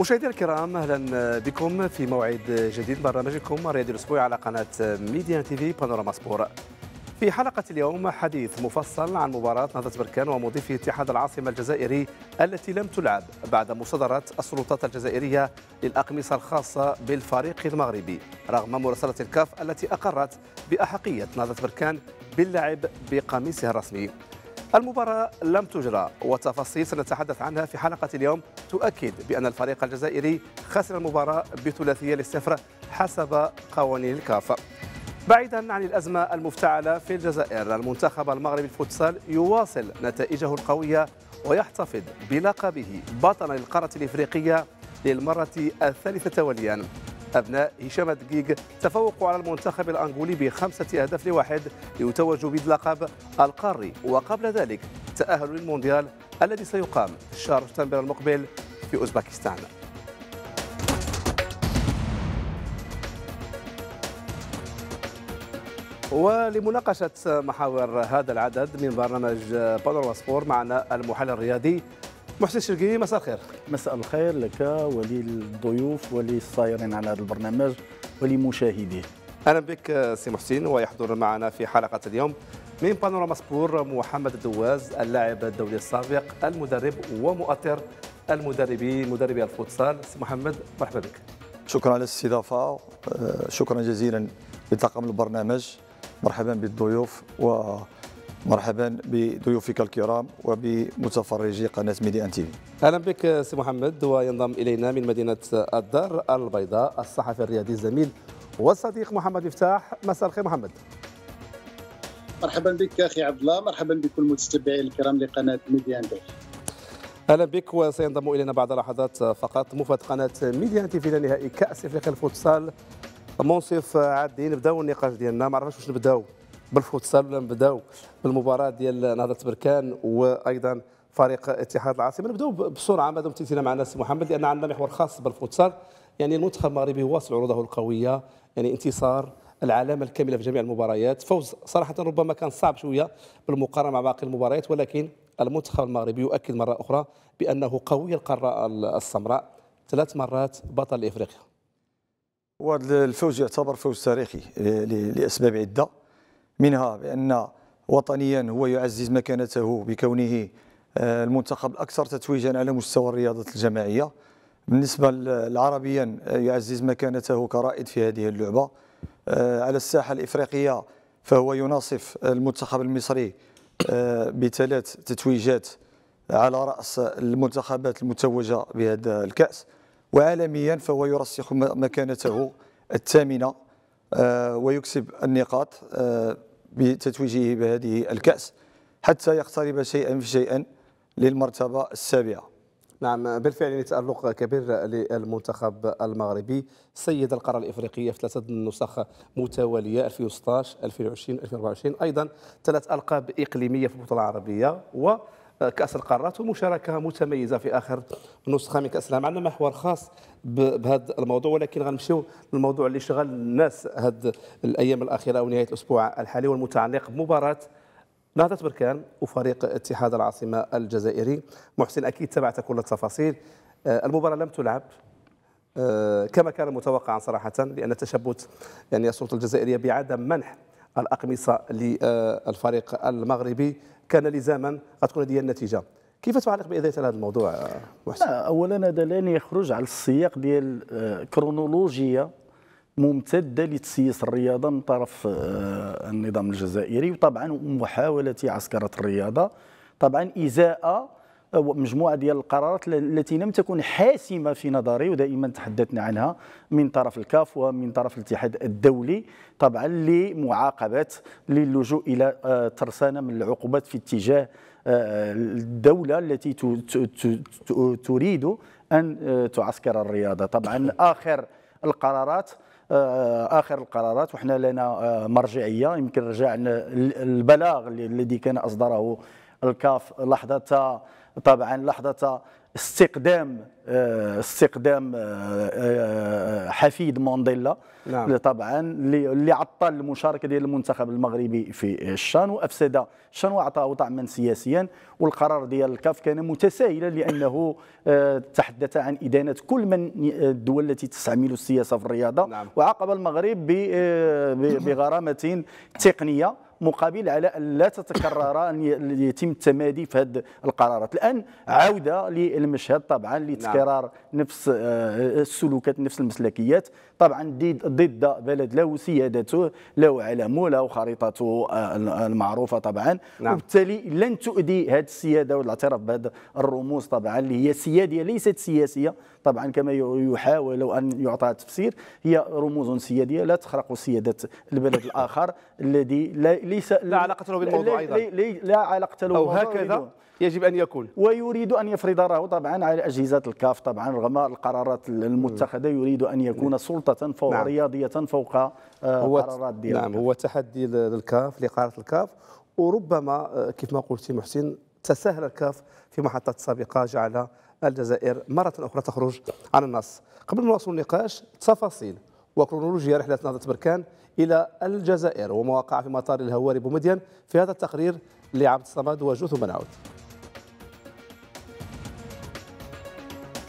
مشاهدينا الكرام اهلا بكم في موعد جديد برنامجكم الرياضي الاسبوعي على قناه ميديا تي في بانوراما سبور. في حلقه اليوم حديث مفصل عن مباراه نهضه بركان ومضيفي اتحاد العاصمه الجزائري التي لم تلعب بعد مصادره السلطات الجزائريه للاقمصه الخاصه بالفريق المغربي رغم مراسله الكاف التي اقرت باحقيه نهضه بركان باللعب بقميصها الرسمي. المباراة لم تجرى وتفاصيل سنتحدث عنها في حلقة اليوم تؤكد بأن الفريق الجزائري خسر المباراة بثلاثية للصفر حسب قوانين الكاف بعيدا عن الأزمة المفتعلة في الجزائر المنتخب المغربي الفوتسال يواصل نتائجه القوية ويحتفظ بلقبه بطل القارة الإفريقية للمرة الثالثة توليا أبناء هشام الدقيق تفوقوا على المنتخب الأنغولي بخمسة أهداف لواحد ليتوجوا بلقب القاري وقبل ذلك تأهلوا للمونديال الذي سيقام شهر سبتمبر المقبل في أوزباكستان ولمناقشة محاور هذا العدد من برنامج بانورا سبور معنا المحلل الرياضي محسن الشرقي مساء الخير مساء الخير لك وللضيوف وللصائرين على هذا البرنامج ولمشاهديه اهلا بك سي محسن ويحضر معنا في حلقه اليوم من بانوراما سبور محمد الدواز اللاعب الدولي السابق المدرب ومؤثر المدربين مدربي الفوتسال سي محمد مرحبا بك شكرا على الاستضافه آه، شكرا جزيلا لطاقم البرنامج مرحبا بالضيوف و مرحبا بضيوفك الكرام وبمتفرجي قناه ميدي ان تيفي اهلا بك سي محمد وينضم الينا من مدينه الدار البيضاء الصحفي الرياضي الزميل والصديق محمد مفتاح مساء الخير محمد مرحبا بك اخي عبد الله مرحبا بكل متتبعين الكرام لقناه أن تيفي اهلا بك وسينضم الينا بعد لحظات فقط مفاد قناه أن تيفي لنهائي نهائي كاس افريقيا الفوتسال منصف عادي نبداو النقاش ديالنا ما عرفناش واش نبداو بالفوتسال ولا نبداو بالمباراه ديال نهضه بركان وايضا فريق اتحاد العاصمه نبداو بسرعه مادام تيتينا معنا سي محمد لان عندنا محور خاص بالفوتسال يعني المنتخب المغربي واصل عروضه القويه يعني انتصار العلامه الكامله في جميع المباريات فوز صراحه ربما كان صعب شويه بالمقارنه مع باقي المباريات ولكن المنتخب المغربي يؤكد مره اخرى بانه قوي القاره السمراء ثلاث مرات بطل افريقيا وهذا الفوز يعتبر فوز تاريخي آه، لاسباب عده منها بأن وطنيا هو يعزز مكانته بكونه آه، المنتخب الأكثر تتويجا على مستوى الرياضة الجماعية بالنسبة لعربيا آه، يعزز مكانته كرائد في هذه اللعبة آه، على الساحة الإفريقية فهو يناصف المنتخب المصري بثلاث تتويجات على رأس المنتخبات المتوجة بهذا الكأس وعالميا فهو يرسخ مكانته الثامنة آه، ويكسب النقاط آه، بتتويجه بهذه الكأس حتى يقترب شيئا فشيئا للمرتبة السابعة نعم بالفعل تألق كبير للمنتخب المغربي سيد القارة الإفريقية في ثلاثة نسخ متوالية 2016 2020 2024 أيضا ثلاث ألقاب إقليمية في البطولة العربية و كاس القارات ومشاركه متميزه في اخر نسخه من كاس العالم عندنا محور خاص بهذا الموضوع ولكن غنمشيو للموضوع اللي شغل الناس هذه الايام الاخيره ونهايه الاسبوع الحالي والمتعلق بمباراه نهضة بركان وفريق اتحاد العاصمة الجزائري محسن أكيد تابعت كل التفاصيل آه، المباراة لم تلعب آه، كما كان متوقعا صراحة لأن تشبت يعني السلطة الجزائرية بعدم منح الأقمصة للفريق المغربي كان لزاما غتكون هذه النتيجه كيف تعلق بإذاعة هذا الموضوع محسن؟ أه، أولا هذا لن يخرج على السياق ديال أه، كرونولوجيا ممتده لتسييس الرياضه من طرف أه، النظام الجزائري وطبعا محاوله عسكره الرياضه طبعا ازاء مجموعه ديال القرارات التي لم تكن حاسمه في نظري ودائما تحدثنا عنها من طرف الكاف ومن طرف الاتحاد الدولي طبعا لمعاقبه للجوء الى آه، ترسانه من العقوبات في اتجاه آه، الدولة التي تريد أن آه، تعسكر الرياضة طبعا آخر القرارات اخر القرارات وحنا لنا مرجعيه يمكن رجعنا البلاغ الذي كان اصدره الكاف لحظه طبعا لحظه استقدام آه، استقدام آه، آه، حفيد مونديلا نعم. طبعا اللي عطل المشاركه ديال المنتخب المغربي في الشان وافسد الشان واعطاه طعما سياسيا والقرار ديال الكاف كان متسائلا لانه تحدث عن ادانه كل من الدول التي تستعمل السياسه في الرياضه نعم. وعاقب المغرب بغرامه تقنيه مقابل على ان لا تتكرر ان يتم التمادي في هذه القرارات الان عوده للمشهد طبعا لتكرار نعم. نفس آه، السلوكات نفس المسلكيات طبعا ضد بلد له سيادته له علمه له خريطته آه، المعروفه طبعا نعم. وبالتالي لن تؤدي هذه السياده والاعتراف بهذه الرموز طبعا اللي هي سياديه ليست سياسيه طبعا كما يحاول ان يعطى تفسير هي رموز سياديه لا تخرق سياده البلد الاخر الذي لا ليس لا علاقه له بالموضوع ايضا لا علاقه له او هكذا يجب ان يكون ويريد ان يفرض راه طبعا على اجهزه الكاف طبعا رغم القرارات المتخذه يريد ان يكون نعم. سلطه فوق نعم. رياضيه فوق آه، هو قرارات ديال نعم الكاف. هو تحدي للكاف لقاره الكاف وربما آه، كيف ما قلت محسن تساهل الكاف في محطات سابقه جعل الجزائر مره اخرى تخرج عن النص قبل ما نواصل النقاش تفاصيل وكرونولوجيا رحلة نهضة بركان إلى الجزائر ومواقع في مطار الهواري بومدين في هذا التقرير لعبد الصمد وجوث بن عود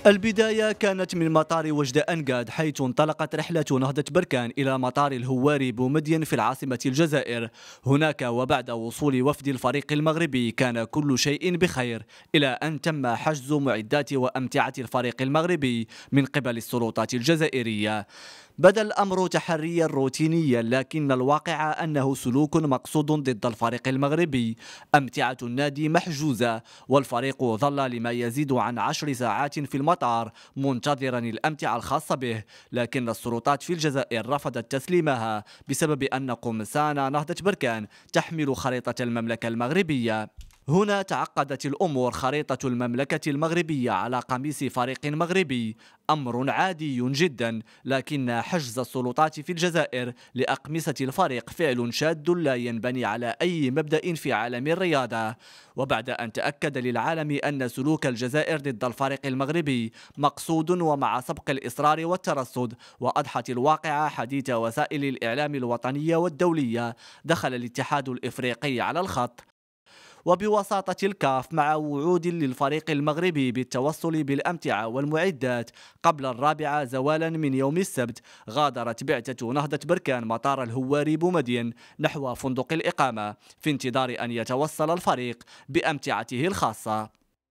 البداية كانت من مطار وجد أنقاد حيث انطلقت رحلة نهضة بركان إلى مطار الهواري بومدين في العاصمة الجزائر هناك وبعد وصول وفد الفريق المغربي كان كل شيء بخير إلى أن تم حجز معدات وأمتعة الفريق المغربي من قبل السلطات الجزائرية بدا الأمر تحريا روتينيا لكن الواقع أنه سلوك مقصود ضد الفريق المغربي أمتعة النادي محجوزة والفريق ظل لما يزيد عن عشر ساعات في المطار منتظرا الأمتعة الخاصة به لكن السلطات في الجزائر رفضت تسليمها بسبب أن قمصان نهضة بركان تحمل خريطة المملكة المغربية هنا تعقدت الأمور خريطة المملكة المغربية على قميص فريق مغربي أمر عادي جدا لكن حجز السلطات في الجزائر لأقمصة الفريق فعل شاد لا ينبني على أي مبدأ في عالم الرياضة وبعد أن تأكد للعالم أن سلوك الجزائر ضد الفريق المغربي مقصود ومع سبق الإصرار والترصد وأضحت الواقعة حديث وسائل الإعلام الوطنية والدولية دخل الاتحاد الإفريقي على الخط وبوساطة الكاف مع وعود للفريق المغربي بالتوصل بالأمتعة والمعدات قبل الرابعة زوالا من يوم السبت غادرت بعثة نهضة بركان مطار الهواري بومدين نحو فندق الإقامة في انتظار أن يتوصل الفريق بأمتعته الخاصة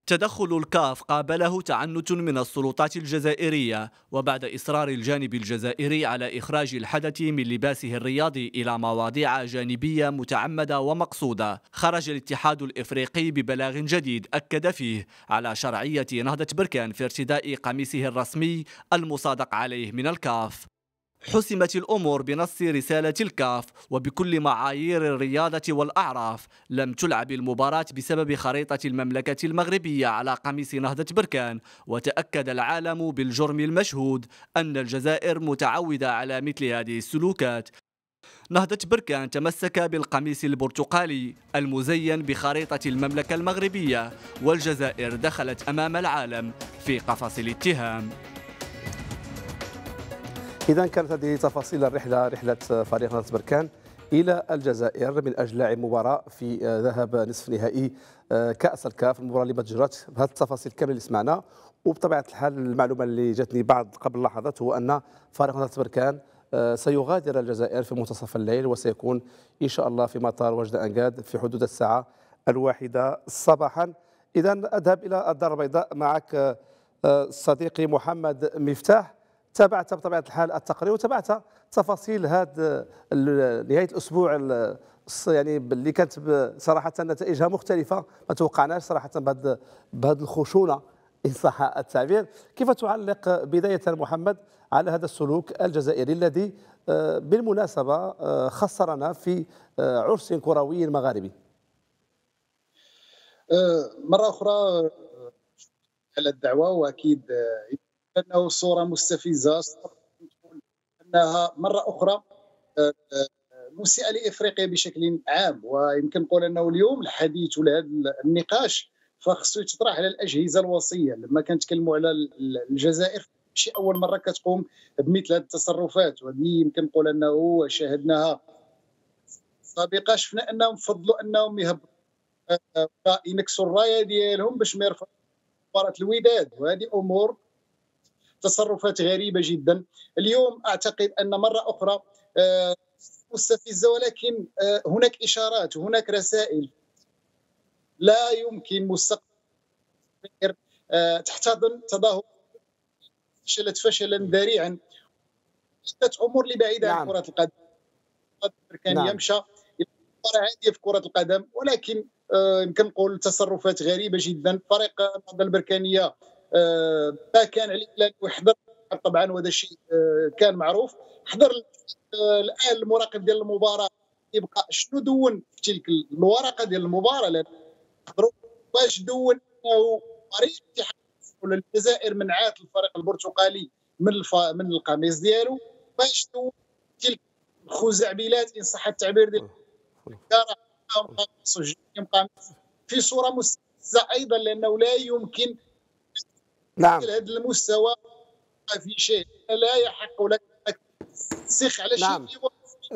تدخل الكاف قابله تعنت من السلطات الجزائرية وبعد إصرار الجانب الجزائري على إخراج الحدث من لباسه الرياضي إلى مواضيع جانبية متعمدة ومقصودة خرج الاتحاد الإفريقي ببلاغ جديد أكد فيه على شرعية نهضة بركان في ارتداء قميصه الرسمي المصادق عليه من الكاف حسمت الأمور بنص رسالة الكاف وبكل معايير الرياضة والأعراف لم تلعب المباراة بسبب خريطة المملكة المغربية على قميص نهضة بركان وتأكد العالم بالجرم المشهود أن الجزائر متعودة على مثل هذه السلوكات نهضة بركان تمسك بالقميص البرتقالي المزين بخريطة المملكة المغربية والجزائر دخلت أمام العالم في قفص الاتهام إذا كانت هذه تفاصيل الرحلة رحلة فريق نادي بركان إلى الجزائر من أجل لعب مباراة في آه، ذهاب نصف نهائي آه، كأس الكاف المباراة اللي ما تجرات بهذه التفاصيل كاملة اللي سمعناها وبطبيعة الحال المعلومة اللي جاتني بعد قبل لحظات هو أن فريق نادي بركان آه، سيغادر الجزائر في منتصف الليل وسيكون إن شاء الله في مطار وجد أنقاد في حدود الساعة الواحدة صباحا إذا أذهب إلى الدار البيضاء معك صديقي محمد مفتاح تابعت بطبيعه الحال التقرير وتابعت تفاصيل هذا نهايه الاسبوع يعني اللي كانت صراحه نتائجها مختلفه ما توقعناش صراحه بهذه الخشونه ان صح التعبير كيف تعلق بدايه محمد على هذا السلوك الجزائري الذي آه، بالمناسبه آه، خسرنا في آه، عرس كروي مغاربي مره اخرى على الدعوه واكيد انه صوره مستفزه انها مره اخرى آه، آه، مسيئه لافريقيا بشكل عام ويمكن نقول انه اليوم الحديث ولا هذا النقاش فخصو يتطرح على الاجهزه الوصيه لما كنتكلموا على الجزائر ماشي اول مره كتقوم بمثل هذه التصرفات وهذه يمكن نقول انه شاهدناها سابقه شفنا انهم فضلوا انهم يهبطوا ينكسوا آه، الرايه ديالهم باش ما يرفعوا مباراه الوداد وهذه امور تصرفات غريبه جدا اليوم اعتقد ان مره اخرى آه، مستفزه ولكن آه، هناك اشارات هناك رسائل لا يمكن مستقبل آه، تحتضن تظاهر فشلت فشلا ذريعا ستة امور لبعيده نعم. عن كره القدم كان نعم. يمشى عاديه في كره القدم ولكن يمكن نقول تصرفات غريبه جدا فريق البركانيه آه، ما كان عليه الا يحضر طبعا وهذا الشيء آه، كان معروف حضر آه، الان المراقب ديال المباراه يبقى شنو دون في تلك الورقه ديال المباراه لان واش دون انه فريق ولا الجزائر عات الفريق البرتقالي من الف... من القميص ديالو باش دون تلك الخزعبلات ان صح التعبير ديال في صوره مستفزه ايضا لانه لا يمكن نعم هذا المستوى في شيء لا يحق لك تسخ على نعم. شيء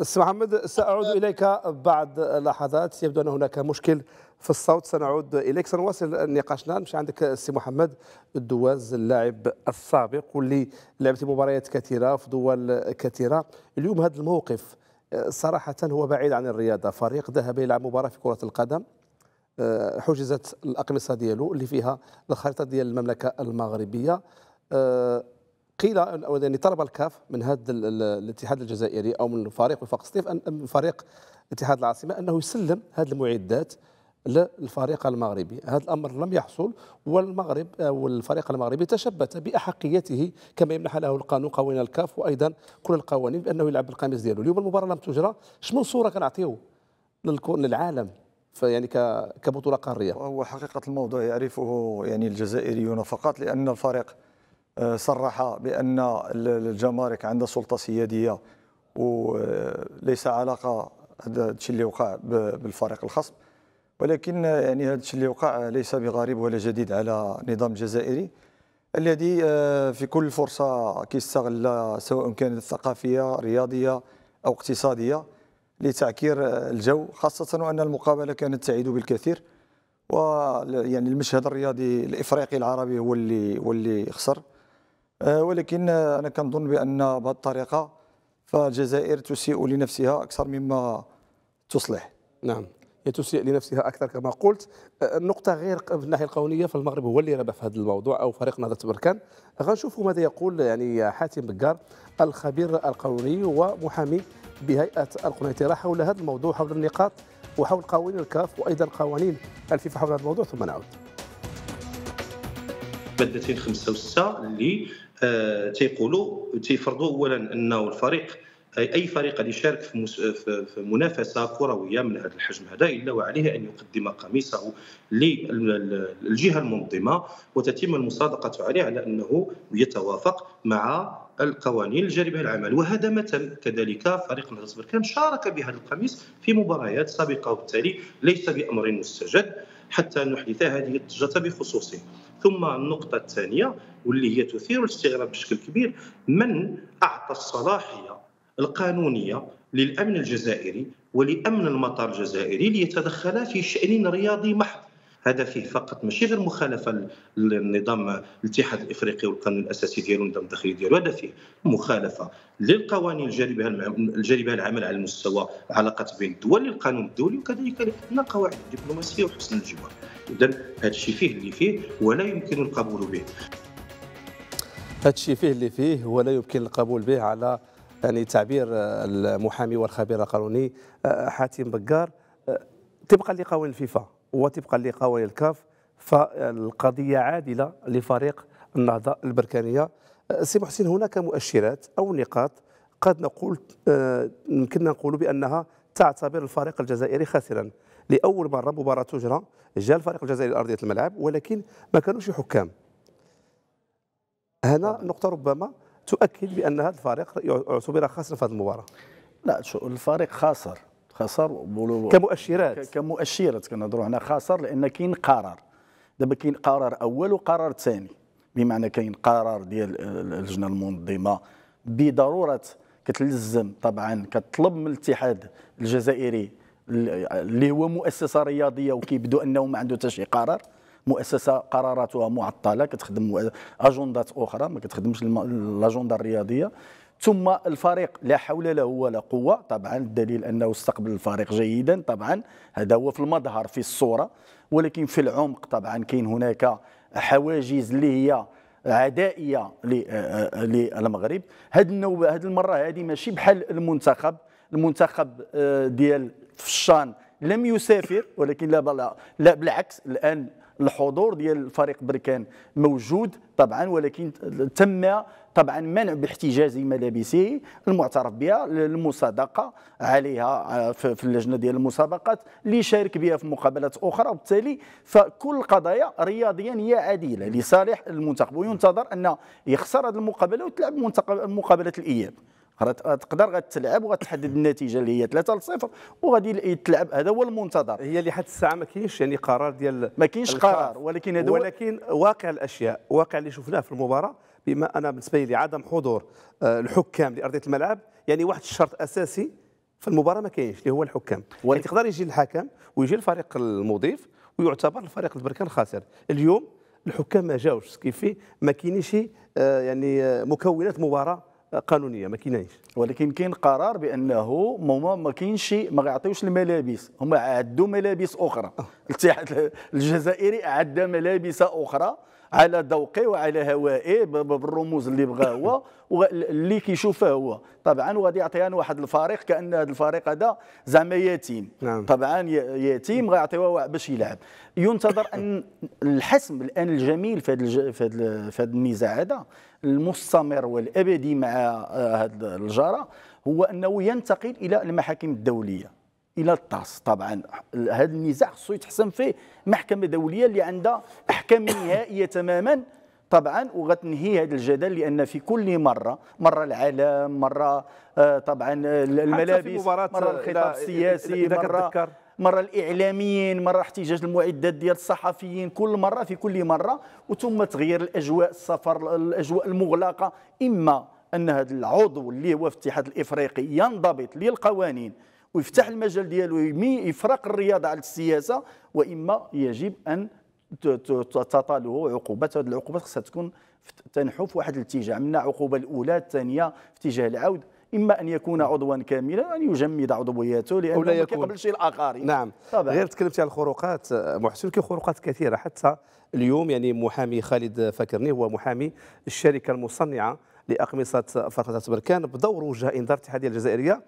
استاذ محمد ساعود آه. اليك بعد لحظات يبدو ان هناك مشكل في الصوت سنعود اليك سنواصل نقاشنا نمشي عندك السي محمد الدواز اللاعب السابق واللي لعبت مباريات كثيره في دول كثيره اليوم هذا الموقف آه، صراحه هو بعيد عن الرياضه فريق ذهب يلعب مباراه في كره القدم آه، حجزت الاقمصه ديالو اللي فيها الخريطه ديال المملكه المغربيه آه، قيل يعني طلب الكاف من هذا الاتحاد الجزائري او من فريق وفاق سطيف من فريق اتحاد العاصمه انه يسلم هذه المعدات للفريق المغربي هذا الامر لم يحصل والمغرب آه، والفريق المغربي تشبت باحقيته كما يمنح له القانون قوانين الكاف وايضا كل القوانين بانه يلعب بالقميص ديالو اليوم المباراه لم تجرى شنو صوره كنعطيو للعالم فيعني كبطوله قاريه هو حقيقه الموضوع يعرفه يعني الجزائريون فقط لان الفريق آه، صرح بان الجمارك عندها سلطه سياديه وليس آه، علاقه هذا الشيء اللي وقع بالفريق الخصم ولكن آه، يعني هذا الشيء اللي وقع ليس بغريب ولا جديد على النظام الجزائري الذي في كل فرصه كيستغل سواء كانت ثقافيه رياضيه او اقتصاديه لتعكير الجو خاصة وأن المقابلة كانت تعيد بالكثير و يعني المشهد الرياضي الإفريقي العربي هو اللي هو اللي خسر آه، ولكن أنا كنظن بأن بهذه الطريقة فالجزائر تسيء لنفسها أكثر مما تصلح نعم هي تسيء لنفسها اكثر كما قلت النقطه آه، غير في الناحيه القانونيه فالمغرب هو اللي ربح في هذا الموضوع او فريق نهضه بركان غنشوفوا ماذا يقول يعني حاتم بكار الخبير القانوني ومحامي بهيئه القنيطره حول هذا الموضوع حول النقاط وحول قوانين الكاف وايضا قوانين الفيفا حول هذا الموضوع ثم نعود. مادتين خمسه وسته اللي آه، تيقولوا تيفرضوا اولا انه الفريق اي فريق اللي يشارك في منافسه كرويه من هذا الحجم هذا الا وعليه ان يقدم قميصه للجهه المنظمه وتتم المصادقه عليه على انه يتوافق مع القوانين الجاري بها العمل وهذا مثل كذلك فريق نهضه بركان شارك بهذا القميص في مباريات سابقه وبالتالي ليس بامر مستجد حتى نحدث هذه الضجه بخصوصه ثم النقطه الثانيه واللي هي تثير الاستغراب بشكل كبير من اعطى الصلاحيه القانونيه للامن الجزائري ولامن المطار الجزائري ليتدخلا في شان رياضي محض هذا فيه فقط ماشي غير مخالفه للنظام الاتحاد الافريقي والقانون الاساسي ديالو النظام الداخلي ديالو هذا فيه مخالفه للقوانين الجاري بها العمل على المستوى العلاقات بين الدول للقانون الدولي وكذلك لان قواعد الدبلوماسيه وحسن الجوار اذا هذا الشيء فيه اللي فيه ولا يمكن القبول به هذا الشيء فيه اللي فيه ولا يمكن القبول به على يعني تعبير المحامي والخبير القانوني آه، حاتم آه، بقار تبقى لقوانين الفيفا وطبقا لقوانين الكاف فالقضية عادلة لفريق النهضة البركانية سي محسن هناك مؤشرات أو نقاط قد نقول يمكننا آه، نقول بأنها تعتبر الفريق الجزائري خاسرا لأول مرة مباراة تجرى جاء الفريق الجزائري لأرضية الملعب ولكن ما كانوش حكام هنا نقطة ربما تؤكد بأن هذا الفريق يعتبر خاسرا في هذه المباراة لا الفريق خاسر خسر كمؤشرات كمؤشرات كنهضروا هنا خسر لان كاين قرار دابا كاين قرار اول وقرار ثاني بمعنى كاين قرار ديال اللجنه المنظمه بضروره كتلزم طبعا كطلب من الاتحاد الجزائري اللي هو مؤسسه رياضيه وكيبدو انه ما عنده حتى شي قرار مؤسسه قراراتها معطله كتخدم اجندات اخرى ما كتخدمش الاجنده الرياضيه ثم الفريق لا حول له ولا قوه طبعا الدليل انه استقبل الفريق جيدا طبعا هذا هو في المظهر في الصوره ولكن في العمق طبعا كاين هناك حواجز اللي هي عدائيه آه، آه، للمغرب هاد النوبه هاد المره هذه ماشي بحال المنتخب المنتخب آه، ديال فشان لم يسافر ولكن لا بلا لا بالعكس الان الحضور ديال الفريق بركان موجود طبعا ولكن تم طبعا منع باحتجاز ملابسه المعترف بها المصادقه عليها آه، في اللجنه ديال المسابقات اللي شارك بها في مقابلات اخرى وبالتالي فكل قضايا رياضيا هي عادله لصالح المنتخب وينتظر ان يخسر هذه المقابله وتلعب مقابله الاياب تقدر غتلعب وغتحدد النتيجه اللي هي 3 0 وغادي تلعب هذا هو المنتظر هي اللي حتى الساعه ما كاينش يعني قرار ديال ما كاينش قرار ولكن هذا ولكن واقع الاشياء واقع اللي شفناه في المباراه بما انا بالنسبه لي عدم حضور آه، الحكام لارضيه الملعب يعني واحد الشرط اساسي في المباراه ما كاينش اللي هو الحكام يعني تقدر يجي الحكم ويجي الفريق المضيف ويعتبر الفريق البركان خاسر اليوم الحكام ما جاوش كيفي ما كاينش آه، يعني آه، مكونات مباراه قانونيه ما كاينينش ولكن كاين قرار بانه ما ما كاينش ما يعطيوش الملابس هما عدوا ملابس اخرى الاتحاد الجزائري عدى ملابس اخرى على ذوقه وعلى هوائه بالرموز اللي بغاه هو واللي كيشوفه هو طبعا وغادي يعطيها واحد الفريق كان هذا الفريق هذا زعما يتيم نعم. طبعا يتيم غيعطيوه باش يلعب ينتظر ان الحسم الان الجميل في هذا في هذا النزاع هذا المستمر والابدي مع هذا آه، الجاره هو انه ينتقل الى المحاكم الدوليه الى الطاس طبعا هذا النزاع خصو يتحسم فيه محكمه دوليه اللي عندها احكام نهائيه تماما طبعا وغتنهي هذا الجدل لان في كل مره مره العالم مره آه، طبعا الملابس مره الخطاب السياسي مره مرة الإعلاميين مرة احتجاج المعدات ديال الصحفيين كل مرة في كل مرة وثم تغيير الأجواء السفر الأجواء المغلقة إما أن هذا العضو اللي هو في الاتحاد الإفريقي ينضبط للقوانين ويفتح المجال ديالو يفرق الرياضه على السياسه واما يجب ان تطاله عقوبات هذه العقوبات خصها تكون تنحو في واحد الاتجاه من العقوبه الاولى الثانيه في اتجاه العود اما ان يكون نعم. عضوا كاملا ان يجمد عضويته لانه لا شيء الاخر نعم طبعا. غير تكلمت على الخروقات محسن كاين خروقات كثيره حتى اليوم يعني محامي خالد فاكرني هو محامي الشركه المصنعه لاقمصه فرقه بركان بدور وجه انذار الاتحاديه الجزائريه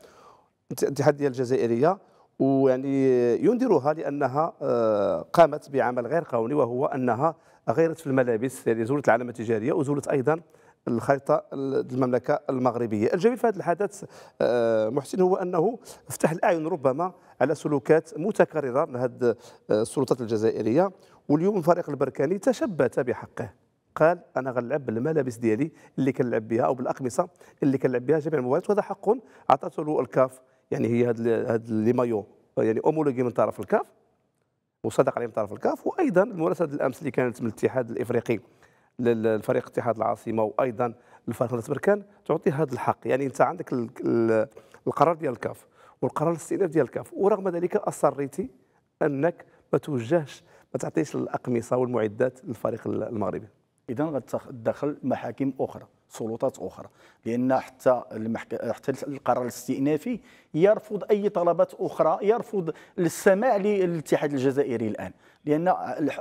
الاتحاديه الجزائريه ويعني ينذرها لانها آه، قامت بعمل غير قانوني وهو انها غيرت في الملابس يعني زولت العلامه التجاريه وزولت ايضا الخريطه المملكه المغربيه الجميل في هذا الحدث آه، محسن هو انه فتح الاعين ربما على سلوكات متكرره لهذه آه، السلطات الجزائريه واليوم الفريق البركاني تشبت بحقه قال انا غنلعب بالملابس ديالي اللي كنلعب بها او بالاقمصه اللي كنلعب بها جميع المباريات وهذا حق عطاته الكاف يعني هي هاد هاد لي مايو يعني اومولوجي من طرف الكاف وصدق عليه من طرف الكاف وايضا المراسله الامس اللي كانت من الاتحاد الافريقي للفريق اتحاد العاصمه وايضا الفريق بركان تعطي هذا الحق يعني انت عندك القرار ديال الكاف والقرار الاستئناف ديال الكاف ورغم ذلك اصريتي انك ما توجهش ما تعطيش الاقمصه والمعدات للفريق المغربي اذا غتدخل محاكم اخرى سلطات اخرى لان حتى المحك... حتى القرار الاستئنافي يرفض اي طلبات اخرى يرفض السماع للاتحاد الجزائري الان لان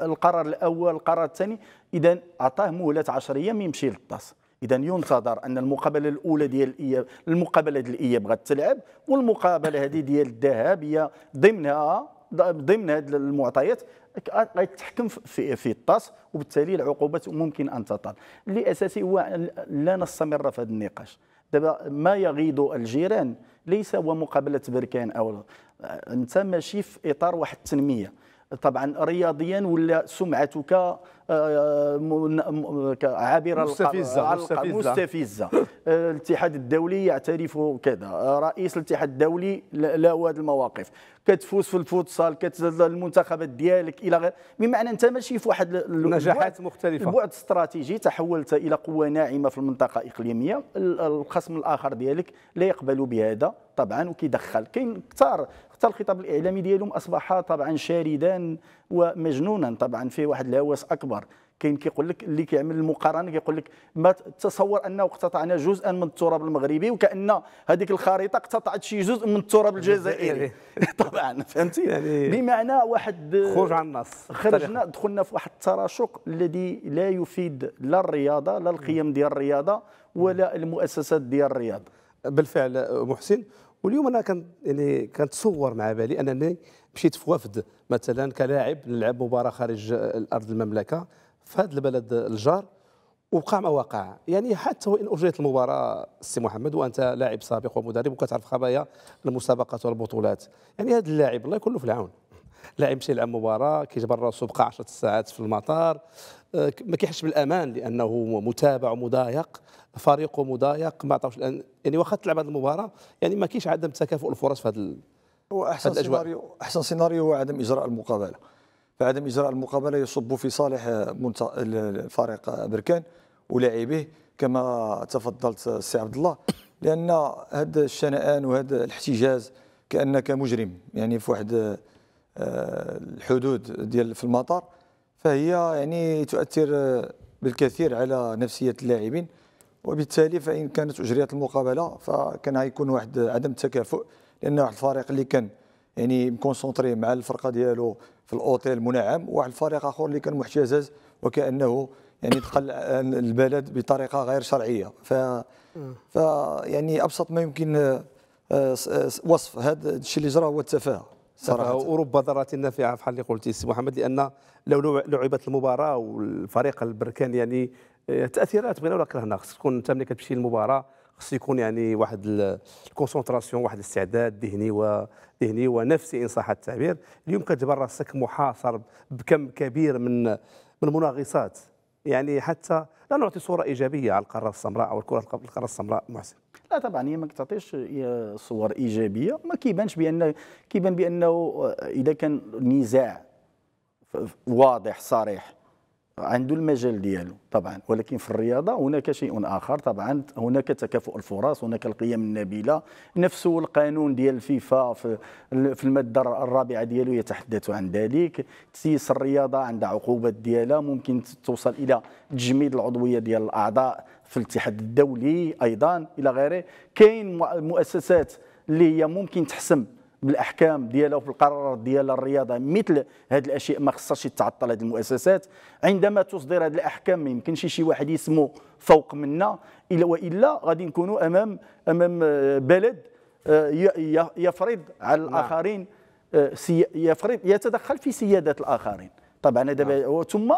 القرار الاول القرار الثاني اذا اعطاه مهله 10 ايام يمشي للطاس اذا ينتظر ان المقابله الاولى ديال الاياب المقابله ديال الاياب غتلعب والمقابله هذه ديال الذهاب هي ضمنها ضمن هذه المعطيات تحكم في في الطاس وبالتالي العقوبات ممكن ان تطال اللي اساسي هو لا نستمر في هذا النقاش دابا ما يغيض الجيران ليس هو مقابله بركان او انت ماشي في اطار واحد التنميه طبعا رياضيا ولا سمعتك آه، عابره مستفزه مستفزه, مستفزة. آه، الاتحاد الدولي يعترف كذا آه، رئيس الاتحاد الدولي له هذه المواقف كتفوز في الفوتسال كتزاد المنتخبات ديالك الى غير بمعنى انت ماشي في واحد نجاحات مختلفه البعد استراتيجي تحولت الى قوه ناعمه في المنطقه الاقليميه الخصم الاخر ديالك لا يقبل بهذا طبعا وكيدخل كاين كثار حتى الخطاب الاعلامي ديالهم اصبح طبعا شاردا ومجنونا طبعا فيه واحد الهوس اكبر كاين كيقول لك اللي كيعمل المقارنه كيقول لك ما تصور انه اقتطعنا جزءا من التراب المغربي وكان هذيك الخريطه اقتطعت شي جزء من التراب الجزائري طبعا فهمتي يعني بمعنى واحد خرج عن النص خرجنا دخلنا في واحد التراشق الذي لا يفيد لا الرياضه لا القيم ديال الرياضه ولا المؤسسات ديال الرياضه بالفعل محسن واليوم انا كان يعني كنتصور مع بالي انني مشيت في وفد مثلا كلاعب نلعب مباراه خارج الارض المملكه في هذا البلد الجار وقع ما وقع يعني حتى وان اجريت المباراه سي محمد وانت لاعب سابق ومدرب وكتعرف خبايا المسابقات والبطولات يعني هذا اللاعب الله يكون له في العون لاعب مشي يلعب مباراه كيجبر راسو بقى 10 ساعات في المطار آه، ما كيحسش بالامان لانه متابع ومضايق فريقه مضايق ما الان يعني واخا تلعب هذه المباراه يعني ما كاينش عدم تكافؤ الفرص في هذا هو احسن سيناريو احسن سيناريو هو عدم اجراء المقابله فعدم اجراء المقابله يصب في صالح فريق بركان ولاعبيه كما تفضلت السي عبد الله لان هذا الشنآن وهذا الاحتجاز كانك مجرم يعني في واحد آه، الحدود ديال في المطار فهي يعني تؤثر بالكثير على نفسيه اللاعبين وبالتالي فان كانت اجريت المقابله فكان غيكون واحد عدم التكافؤ لان واحد الفريق اللي كان يعني مكونسونطري مع الفرقه ديالو في الاوتيل المنعم وواحد الفريق اخر اللي كان محتجز وكانه يعني دخل البلد بطريقه غير شرعيه ف ف يعني ابسط ما يمكن آه، آه، وصف هذا الشيء اللي جرى هو التفاهه صراحه ورب ضرات نافعه بحال اللي قلتي سي محمد لان لو لعبت المباراه والفريق البركان يعني إيه، تاثيرات بغينا ولا كرهنا خص تكون انت ملي كتمشي للمباراه خص يكون يعني واحد الكونسونتراسيون واحد الاستعداد ذهني وذهني ونفسي ان صح التعبير اليوم كتجبر راسك محاصر بكم كبير من من المناغصات يعني حتى لا نعطي صوره ايجابيه على القاره السمراء او الكره القاره السمراء محسن لا طبعا هي ما كتعطيش صور ايجابيه ما كيبانش بان كيبان بانه اذا كان نزاع واضح صريح عنده المجال ديالو طبعا ولكن في الرياضه هناك شيء اخر طبعا هناك تكافؤ الفرص هناك القيم النبيله نفسه القانون ديال الفيفا في الماده الرابعه ديالو يتحدث عن ذلك تسيس الرياضه عندها عقوبات ديالها ممكن توصل الى تجميد العضويه ديال الاعضاء في الاتحاد الدولي ايضا الى غيره كاين مؤسسات اللي هي ممكن تحسم بالاحكام ديالها وفي القرارات ديالها الرياضه مثل هذه الاشياء ما خصهاش تعطل هذه المؤسسات عندما تصدر هذه الاحكام ما يمكنش شي واحد يسمو فوق منا الا والا غادي نكونوا امام امام آه، بلد آه، يفرض على نعم. الاخرين آه، يفرض يتدخل في سياده الاخرين طبعا دابا نعم. ثم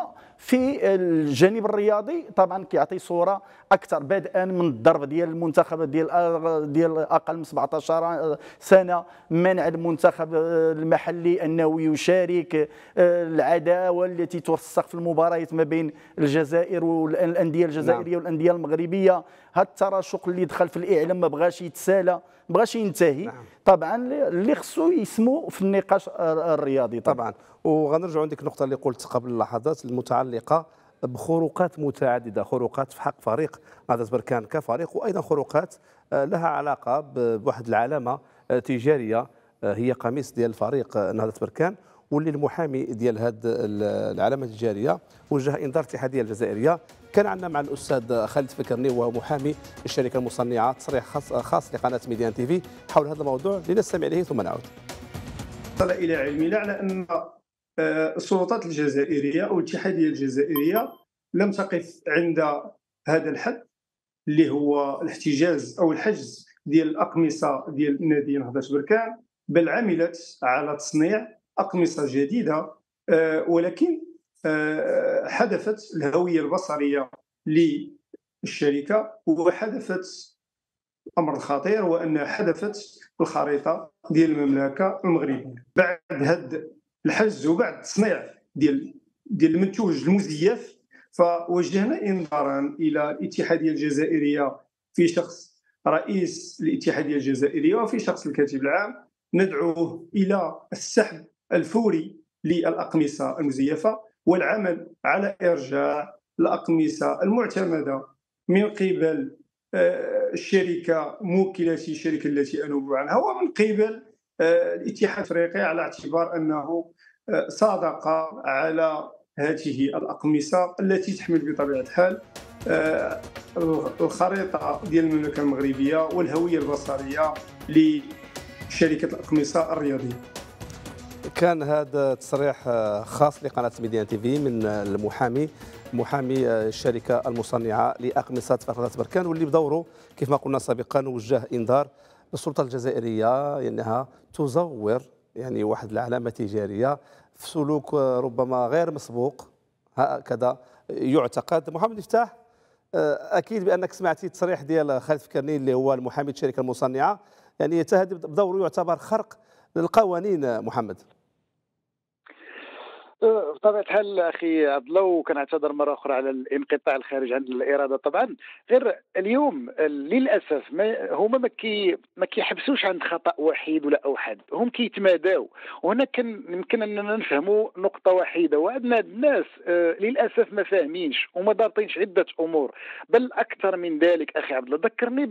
في الجانب الرياضي طبعا كيعطي صوره اكثر بدءا من الضرب ديال المنتخب ديال ديال اقل من 17 سنه منع المنتخب المحلي انه يشارك آه، العداوه التي ترسخ في المباريات ما بين الجزائر والانديه الجزائريه نعم. والانديه المغربيه هذا التراشق اللي دخل في الاعلام ما بغاش يتسالى بغاش ينتهي نعم. طبعا اللي خصو يسمو في النقاش الرياضي طبعا, طبعا. وغنرجعوا عندك النقطه اللي قلت قبل لحظات المتعلقه بخروقات متعدده خروقات في حق فريق عدد بركان كفريق وايضا خروقات آه، لها علاقه بواحد العلامه آه، تجاريه آه، هي قميص ديال الفريق نهضه بركان واللي المحامي ديال هذه العلامه التجاريه وجه انذار الاتحاديه الجزائريه كان عندنا مع الاستاذ خالد فكرني وهو محامي الشركه المصنعه تصريح خاص, خاص لقناه ميديان تيفي حول هذا الموضوع لنستمع اليه ثم نعود. وصل الى علمنا على ان آه، السلطات الجزائريه او الاتحاديه الجزائريه لم تقف عند هذا الحد اللي هو الاحتجاز او الحجز ديال الاقمصه ديال نادي نهضه بركان بل عملت على تصنيع اقمصه جديده آه، ولكن حذفت الهويه البصريه للشركه وحذفت امر خطير وان حذفت الخريطه ديال المملكه المغربيه بعد هذا الحجز وبعد التصنيع ديال ديال المنتوج المزيف فوجهنا انذارا الى الاتحاديه الجزائريه في شخص رئيس الاتحاديه الجزائريه وفي شخص الكاتب العام ندعوه الى السحب الفوري للاقمصه المزيفه والعمل على ارجاع الاقمصه المعتمده من قبل آه، الشركه موكلتي الشركه التي انوب عنها ومن قبل آه، الاتحاد الافريقي على اعتبار انه آه، صادق على هذه الاقمصه التي تحمل بطبيعه الحال الخريطه ديال المملكه المغربيه والهويه البصريه لشركه الاقمصه الرياضيه كان هذا تصريح خاص لقناة ميديان تيفي من المحامي محامي الشركة المصنعة لأقمصة فخذة بركان واللي بدوره كيف ما قلنا سابقا وجه إنذار للسلطة الجزائرية أنها تزور يعني واحد العلامة تجارية في سلوك ربما غير مسبوق هكذا يعتقد محمد مفتاح اكيد بانك سمعتي التصريح ديال خالد فكرني اللي هو المحامي الشركه المصنعه يعني هذا بدوره يعتبر خرق للقوانين محمد بطبيعه الحال اخي عبد الله وكنعتذر مره اخرى على الانقطاع الخارج عن الاراده طبعا غير اليوم للاسف ما هما ما كي ما كيحبسوش عند خطا وحيد ولا اوحد هم كيتماداو وهنا كان يمكن اننا نفهموا نقطه وحيده وعندنا الناس آه، للاسف ما فاهمينش وما ضابطينش عده امور بل اكثر من ذلك اخي عبد الله ذكرني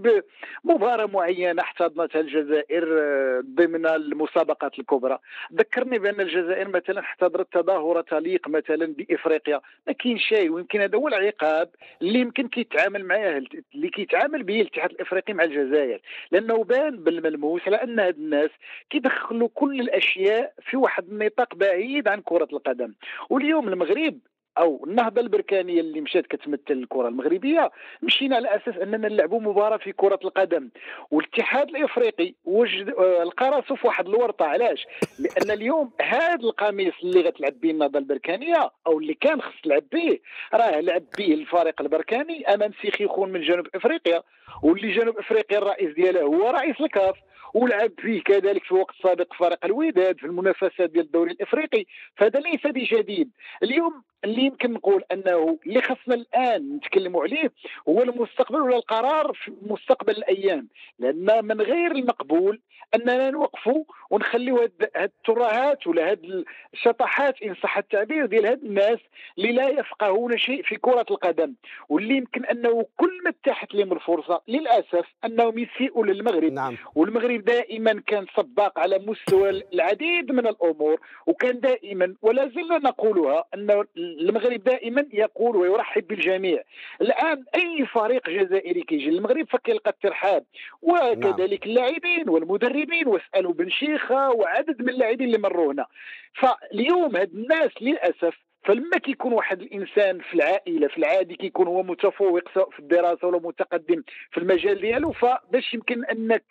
بمباراه معينه احتضنتها الجزائر آه، ضمن المسابقات الكبرى ذكرني بان الجزائر مثلا احتضرت تظاهر تظاهرة تليق مثلا بافريقيا ما كاين شيء ويمكن هذا هو العقاب اللي يمكن كيتعامل معاه اللي كيتعامل به الاتحاد الافريقي مع الجزائر لانه بان بالملموس على ان هاد الناس كيدخلوا كل الاشياء في واحد النطاق بعيد عن كره القدم واليوم المغرب او النهضه البركانيه اللي مشات كتمثل الكره المغربيه مشينا على اساس اننا نلعبوا مباراه في كره القدم والاتحاد الافريقي وجد آه، لقى راسو في واحد الورطه علاش لان اليوم هذا القميص اللي غتلعب به النهضه البركانيه او اللي كان خص تلعب به راه لعب به الفريق البركاني امام سيخيخون من جنوب افريقيا واللي جنوب افريقيا الرئيس ديالها هو رئيس الكاف ولعب فيه كذلك في وقت سابق فريق الوداد في المنافسات ديال الدوري الافريقي فهذا ليس بجديد اليوم اللي يمكن نقول انه اللي خصنا الان نتكلموا عليه هو المستقبل ولا القرار في مستقبل الايام لان من غير المقبول اننا نوقفوا ونخليوا هاد الترهات ولا هاد الشطحات ان صح التعبير ديال هاد الناس اللي لا يفقهون شيء في كره القدم واللي يمكن انه كل ما اتاحت لهم الفرصه للاسف انهم يسيئوا للمغرب نعم. والمغرب دائما كان سباق على مستوى العديد من الامور وكان دائما ولا زلنا نقولها ان المغرب دائما يقول ويرحب بالجميع الان اي فريق جزائري كيجي للمغرب فكيلقى الترحاب وكذلك نعم. اللاعبين والمدربين واسالوا بن شيخه وعدد من اللاعبين اللي مروا هنا فاليوم هاد الناس للاسف فلما كيكون واحد الانسان في العائله في العادي كيكون هو متفوق سواء في الدراسه ولا متقدم في المجال ديالو فباش يمكن انك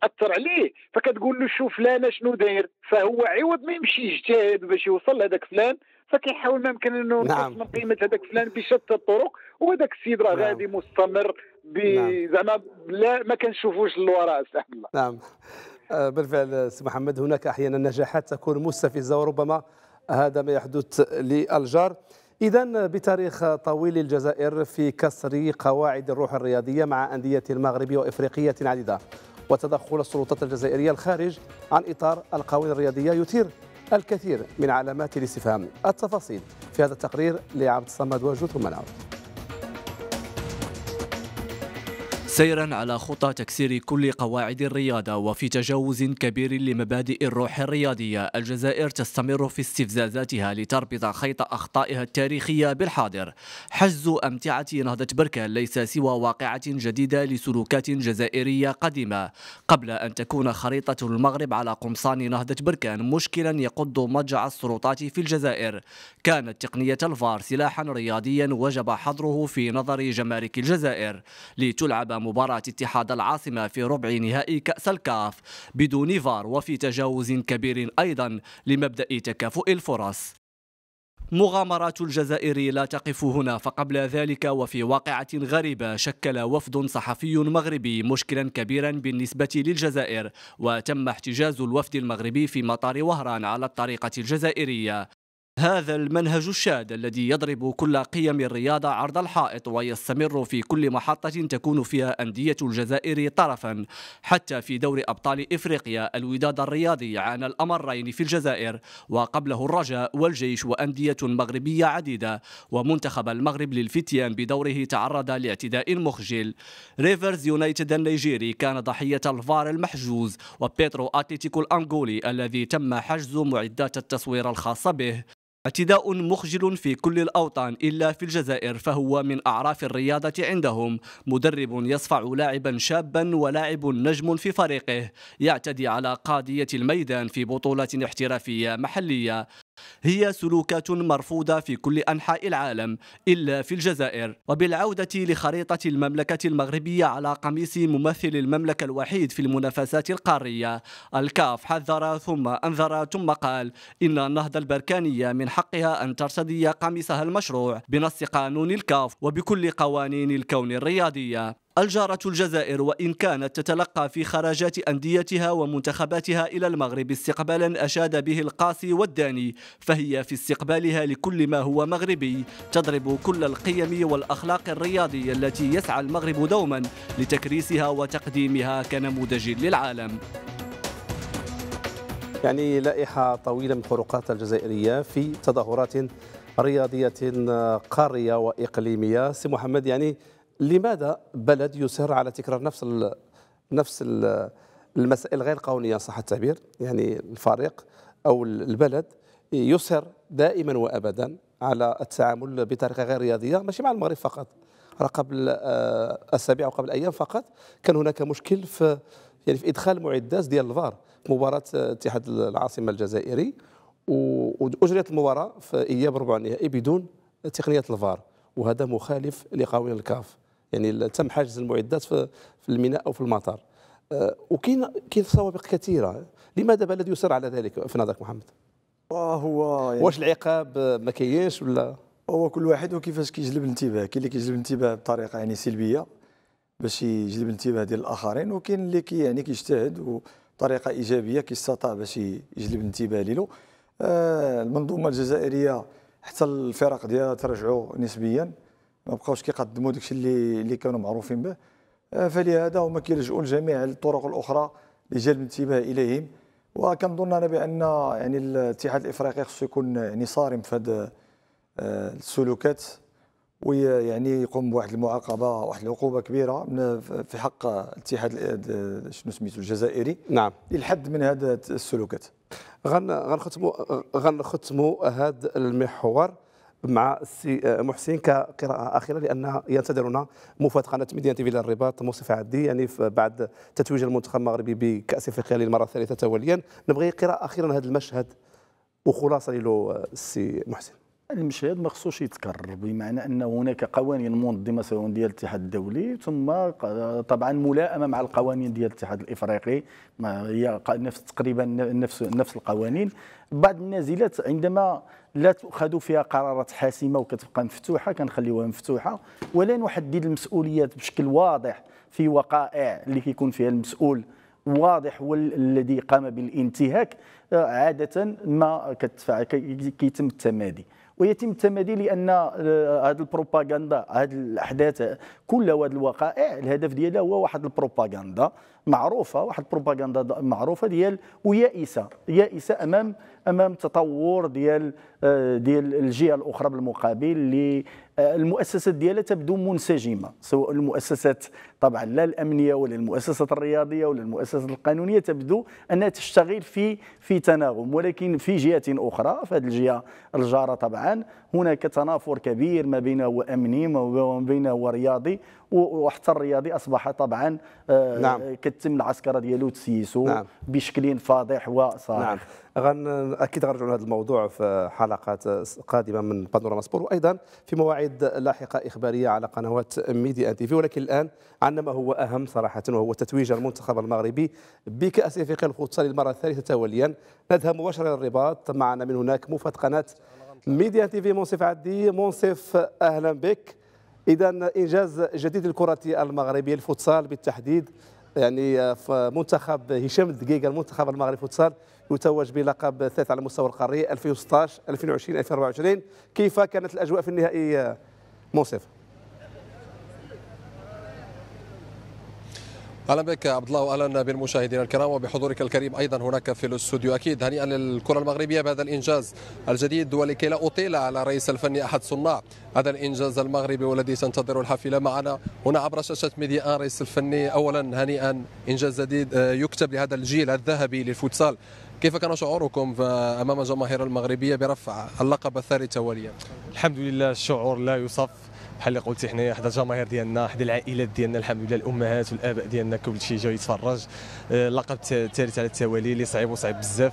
تاثر عليه فكتقول له شوف فلان شنو داير فهو عوض ما يمشي يجتهد باش يوصل لهذاك فلان فكيحاول ما يمكن انه نعم. من قيمه هذاك فلان بشتى الطرق وهذاك السيد راه نعم. غادي مستمر نعم. زعما لا ما كنشوفوش للوراء سبحان الله نعم آه، بالفعل سي محمد هناك احيانا نجاحات تكون مستفزه وربما هذا ما يحدث للجار إذا بتاريخ طويل الجزائر في كسر قواعد الروح الرياضية مع أندية مغربيه وإفريقية عديدة وتدخل السلطات الجزائرية الخارج عن إطار القوانين الرياضية يثير الكثير من علامات الاستفهام التفاصيل في هذا التقرير لعبد الصمد ثم نعود سيرا على خطى تكسير كل قواعد الرياضة وفي تجاوز كبير لمبادئ الروح الرياضية الجزائر تستمر في استفزازاتها لتربط خيط أخطائها التاريخية بالحاضر حجز أمتعة نهضة بركان ليس سوى واقعة جديدة لسلوكات جزائرية قديمة قبل أن تكون خريطة المغرب على قمصان نهضة بركان مشكلا يقض مضجع السلطات في الجزائر كانت تقنية الفار سلاحا رياضيا وجب حظره في نظر جمارك الجزائر لتلعب مباراة اتحاد العاصمة في ربع نهائي كأس الكاف بدون فار وفي تجاوز كبير أيضا لمبدأ تكافؤ الفرص مغامرات الجزائر لا تقف هنا فقبل ذلك وفي واقعة غريبة شكل وفد صحفي مغربي مشكلا كبيرا بالنسبة للجزائر وتم احتجاز الوفد المغربي في مطار وهران على الطريقة الجزائرية هذا المنهج الشاد الذي يضرب كل قيم الرياضة عرض الحائط ويستمر في كل محطة تكون فيها أندية الجزائر طرفا حتى في دور أبطال إفريقيا الوداد الرياضي عانى الأمرين في الجزائر وقبله الرجاء والجيش وأندية مغربية عديدة ومنتخب المغرب للفتيان بدوره تعرض لاعتداء مخجل ريفرز يونايتد النيجيري كان ضحية الفار المحجوز وبيترو أتليتيكو الأنغولي الذي تم حجز معدات التصوير الخاصة به اعتداء مخجل في كل الأوطان إلا في الجزائر فهو من أعراف الرياضة عندهم مدرب يصفع لاعبا شابا ولاعب نجم في فريقه يعتدي على قاضية الميدان في بطولة احترافية محلية هي سلوكات مرفوضة في كل أنحاء العالم إلا في الجزائر وبالعودة لخريطة المملكة المغربية على قميص ممثل المملكة الوحيد في المنافسات القارية الكاف حذر ثم أنذر ثم قال إن النهضة البركانية من حقها أن ترتدي قميصها المشروع بنص قانون الكاف وبكل قوانين الكون الرياضية الجارة الجزائر وإن كانت تتلقى في خراجات أنديتها ومنتخباتها إلى المغرب استقبالا أشاد به القاسي والداني فهي في استقبالها لكل ما هو مغربي تضرب كل القيم والأخلاق الرياضية التي يسعى المغرب دوما لتكريسها وتقديمها كنموذج للعالم يعني لائحة طويلة من خروقات الجزائرية في تظاهرات رياضية قارية وإقليمية سي محمد يعني لماذا بلد يصر على تكرار نفس الـ نفس الـ المسائل غير قانونيه صح التعبير يعني الفريق او البلد يصر دائما وابدا على التعامل بطريقه غير رياضيه ماشي مع المغرب فقط راه قبل آه، اسابيع او قبل ايام فقط كان هناك مشكل في يعني في ادخال معدات ديال الفار في مباراه اتحاد العاصمه الجزائري واجريت المباراه في اياب ربع النهائي بدون تقنيه الفار وهذا مخالف لقوانين الكاف يعني تم حجز المعدات في الميناء او في المطار آه، وكاين كاين سوابق كثيره لماذا بلد يصر على ذلك في نظرك محمد؟ هو يعني واش العقاب ما كاينش ولا هو كل واحد وكيفاش كيجلب الانتباه كاين اللي كيجلب الانتباه بطريقه يعني سلبيه باش يجلب الانتباه ديال الاخرين وكاين اللي كي يعني كيجتهد وطريقه ايجابيه كيستطاع باش يجلب الانتباه ليلو آه، المنظومه الجزائريه حتى الفرق ديالها تراجعوا نسبيا ما بقاوش كيقدموا داكشي اللي اللي كانوا معروفين به آه، فلهذا هما كيلجؤوا لجميع الطرق الاخرى لجلب الانتباه اليهم وكنظن انا بان يعني الاتحاد الافريقي خصو يكون يعني صارم في هذا آه، السلوكات ويعني يقوم بواحد المعاقبه واحد العقوبه كبيره من في حق الاتحاد شنو سميتو الجزائري نعم للحد من هذا السلوكات غن غنختموا غنختموا هذا المحور مع السي آه، محسن كقراءه اخيره لان ينتظرنا موفد قناه ميديان تيفي للرباط مصطفى عدي يعني بعد تتويج المنتخب المغربي بكاس افريقيا للمره الثالثه توليا نبغي قراءه اخيره هذا المشهد وخلاصه له آه، السي محسن المشهد ما خصوش يتكرر بمعنى ان هناك قوانين منظمه سواء ديال الاتحاد الدولي ثم طبعا ملائمه مع القوانين ديال الاتحاد الافريقي هي نفس تقريبا نفس نفس القوانين بعض النازلات عندما لا تؤخذ فيها قرارات حاسمه وكتبقى مفتوحه كنخليوها مفتوحه ولا نحدد المسؤوليات بشكل واضح في وقائع اللي كيكون فيها المسؤول واضح والذي قام بالانتهاك آه، عاده ما كيتم التمادي ويتم التمادي لان هذه آه، البروباغندا هذه الاحداث كلها هذه الوقائع الهدف ديالها هو واحد البروباغندا معروفه واحد البروباغندا معروفه ديال ويائسه يائسه امام امام تطور ديال آه، ديال الجهه الاخرى بالمقابل اللي آه، المؤسسات ديالها تبدو منسجمه سواء المؤسسات طبعا لا الامنيه ولا المؤسسات الرياضيه ولا المؤسسات القانونيه تبدو انها تشتغل في في تناغم ولكن في جهه اخرى فهذه الجهه الجاره طبعا هناك تنافر كبير ما بين هو امني وما بين هو رياضي وحتى الرياضي اصبح طبعا آه، نعم. كتم العسكره ديالو تسيسو نعم. بشكل فاضح وصارخ نعم. غن اكيد غنرجعوا لهذا الموضوع في حلقات قادمه من بانوراما سبور وايضا في مواعيد لاحقه اخباريه على قنوات ميديا ان تيفي ولكن الان عندنا ما هو اهم صراحه وهو تتويج المنتخب المغربي بكاس افريقيا الفوتسال للمره الثالثه تواليا نذهب مباشره للرباط معنا من هناك مفاد قناه ميديا تيفي منصف عدي منصف اهلا بك اذا انجاز جديد الكره المغربيه الفوتسال بالتحديد يعني منتخب هشام الدقيقه المنتخب المغربي فوتسال يتوج بلقب ثالث على مستوى القاري 2016 2020 2024 كيف كانت الاجواء في النهائي آه، منصف؟ اهلا بك عبد الله واهلا بالمشاهدين الكرام وبحضورك الكريم ايضا هناك في الاستوديو اكيد هنيئا للكره المغربيه بهذا الانجاز الجديد ولكي لا اطيل على الرئيس الفني احد صناع هذا الانجاز المغربي والذي تنتظر الحافله معنا هنا عبر شاشه ميديا رئيس الفني اولا هنيئا انجاز جديد آه، يكتب لهذا الجيل الذهبي للفوتسال كيف كان شعوركم آه، امام الجماهير المغربيه برفع اللقب الثالث توليا؟ الحمد لله الشعور لا يوصف بحال اللي قلتي حنايا حدا الجماهير ديالنا حدا العائلات ديالنا الحمد لله الامهات والاباء ديالنا كلشي جاي يتفرج اللقب آه، الثالث على التوالي اللي صعيب وصعيب بزاف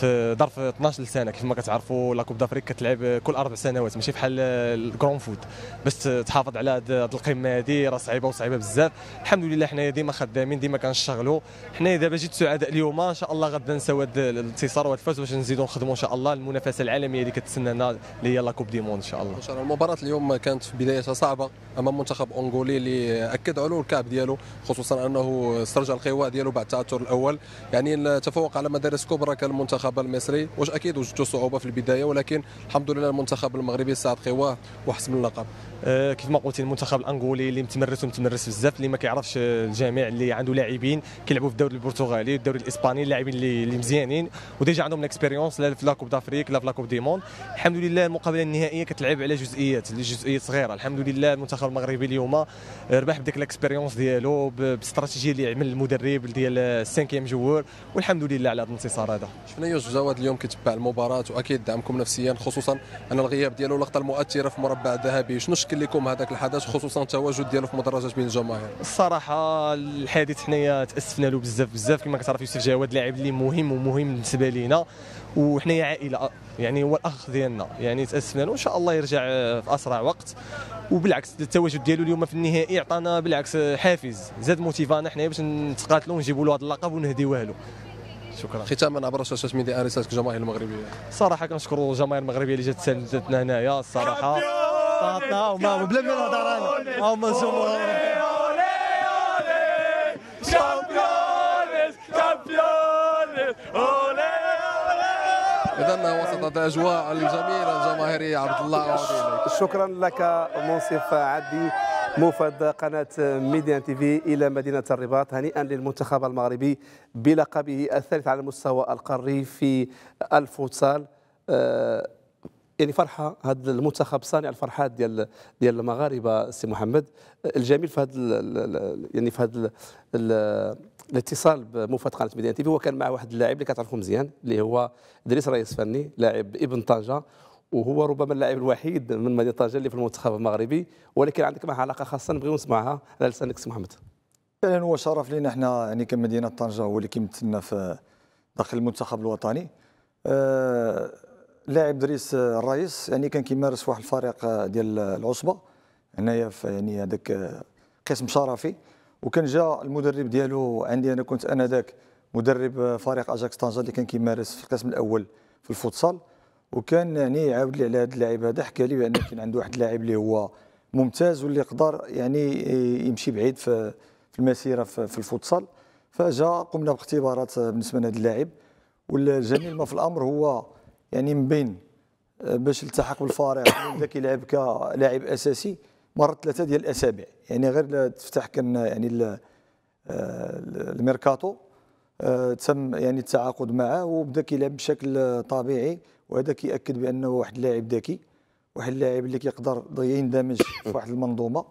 في ظرف 12 سنه كيف ما كتعرفوا لا كوب دافريك كتلعب كل اربع سنوات ماشي بحال الكرون فود باش تحافظ على هذه القمه هذه راه صعيبه وصعيبه بزاف الحمد لله حنايا ديما خدامين ديما كنشتغلوا حنايا دابا جيت سعداء اليوم ان شاء الله غدا نساو هذا الانتصار وهذا الفوز باش نزيدوا نخدموا ان شاء الله المنافسه العالميه اللي كتسنانا اللي هي لا كوب دي مون ان شاء الله ان شاء الله المباراه اليوم كانت في بدايتها صعبه امام منتخب انغولي اللي اكد علو الكعب ديالو خصوصا انه استرجع القوى ديالو بعد التعثر الاول يعني تفوق على مدارس كبرى كان المنتخب المنتخب المصري واش اكيد وجدتوا صعوبه في البدايه ولكن الحمد لله المنتخب المغربي صعد قواه وحسم اللقب آه، كيف ما قلتي المنتخب الانغولي اللي متمرس ومتمرس بزاف اللي ما كيعرفش الجميع اللي عنده لاعبين كيلعبوا في الدوري البرتغالي والدوري الاسباني اللاعبين اللي, اللي مزيانين وديجا عندهم اكسبيريونس لا في لاكوب دافريك لا في لاكوب دي موند الحمد لله المقابله النهائيه كتلعب على جزئيات جزئيات صغيره الحمد لله المنتخب المغربي اليوم ربح بديك الاكسبيريونس ديالو باستراتيجيه اللي عمل المدرب ديال السانكيام جوار والحمد لله على هذا الانتصار هذا شفنا يوسف جواد اليوم كيتبع المباراه واكيد دعمكم نفسيا خصوصا ان الغياب ديالو اللقطه المؤثره في مربع الذهبي شنو كيشكل لكم هذاك الحدث خصوصا التواجد ديالو في مدرجه بين الجماهير الصراحه الحادث حنايا تاسفنا له بزاف بزاف كما كتعرف يوسف جواد لاعب اللي مهم ومهم بالنسبه لينا وحنايا عائله يعني هو الاخ ديالنا يعني تاسفنا له وان شاء الله يرجع في اسرع وقت وبالعكس التواجد ديالو اليوم في النهائي عطانا بالعكس حافز زاد موتيفانا حنايا باش نتقاتلوا ونجيبوا له هذا اللقب ونهديوه له شكرا ختاما عبر شاشه ميديا رسالتك الجماهير المغربيه صراحه كنشكروا الجماهير المغربيه اللي جات ساندتنا هنايا الصراحه فهمتنا بلا ما نهضر انا هما اذا وسط الاجواء الجميله الجماهيريه عبد الله عودي شكرا لك منصف عدي موفد قناة ميديان تي في إلى مدينة الرباط هنيئا للمنتخب المغربي بلقبه الثالث على المستوى القاري في الفوتسال آه، يعني فرحه هذا المنتخب صانع الفرحات ديال ديال المغاربه سي محمد الجميل في هذا يعني في هذا الاتصال بموفد قناه ميديان تي في هو كان مع واحد اللاعب اللي كتعرفو مزيان اللي هو ادريس رئيس فني لاعب ابن طنجه وهو ربما اللاعب الوحيد من مدينه طنجه اللي في المنتخب المغربي ولكن عندك معه علاقه خاصه نبغيو نسمعها على لسانك سي محمد فعلا هو شرف لنا حنا يعني كمدينه طنجه هو اللي كيمثلنا في داخل المنتخب الوطني أه لاعب دريس الرئيس يعني كان كيمارس واحد الفريق ديال العصبه هنايا في يعني هذاك قسم شرفي وكان جا المدرب ديالو عندي انا كنت انا ذاك مدرب فريق اجاكس طنجه اللي كان كيمارس في القسم الاول في الفوتسال وكان يعني عاود لي على هذا اللاعب هذا حكى لي بان كاين عنده واحد اللاعب اللي هو ممتاز واللي قدر يعني يمشي بعيد في المسيره في الفوتسال فجا قمنا باختبارات بالنسبه لهذا اللاعب والجميل ما في الامر هو يعني من بين آه، باش التحق بالفريق بداك كيلعب كلاعب اساسي مرت ثلاثه ديال الاسابيع يعني غير تفتح كان يعني آه، الميركاتو آه، تم يعني التعاقد معه وبدا كيلعب بشكل طبيعي وهذا كيأكد بانه واحد اللاعب ذكي واحد اللاعب اللي كيقدر يندمج في واحد المنظومه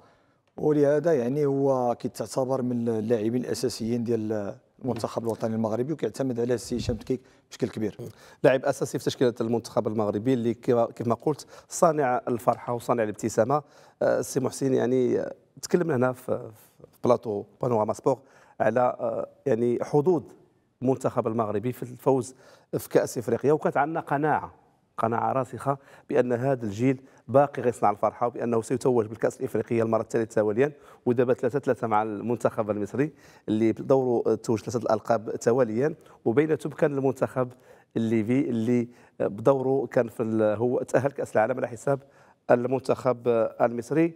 ولهذا يعني هو كيتعتبر من اللاعبين الاساسيين ديال المنتخب الوطني المغربي وكيعتمد على السي هشام تكيك بشكل كبير لاعب اساسي في تشكيله المنتخب المغربي اللي كما قلت صانع الفرحه وصانع الابتسامه آه، السي محسن يعني آه، تكلمنا هنا في بلاطو بانوراما سبور على آه، يعني حظوظ المنتخب المغربي في الفوز في كاس افريقيا وكانت عندنا قناعه قناعه راسخه بان هذا الجيل باقي غيصنع الفرحه وبانه سيتوج بالكاس الافريقيه المره الثالثه تواليا ودابا 3 3 مع المنتخب المصري اللي دوره توج ثلاثه الالقاب تواليا وبينتهم كان المنتخب الليبي اللي بدوره كان في هو تاهل كاس العالم على حساب المنتخب المصري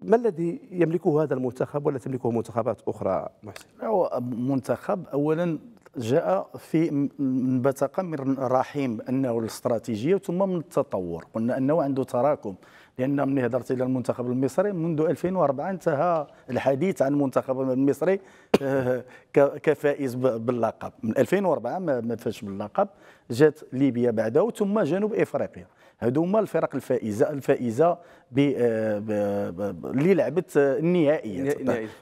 ما الذي يملكه هذا المنتخب ولا تملكه منتخبات اخرى محسن؟ هو منتخب اولا جاء في انبثق من رحيم أنه الاستراتيجية ثم من التطور قلنا أنه عنده تراكم لأن من هضرت إلى المنتخب المصري منذ 2004 انتهى الحديث عن المنتخب المصري آه، كفائز باللقب من 2004 ما فاش باللقب جات ليبيا بعده ثم جنوب إفريقيا هادو هما الفرق الفائزه الفائزه ب آه، اللي لعبت النهائيات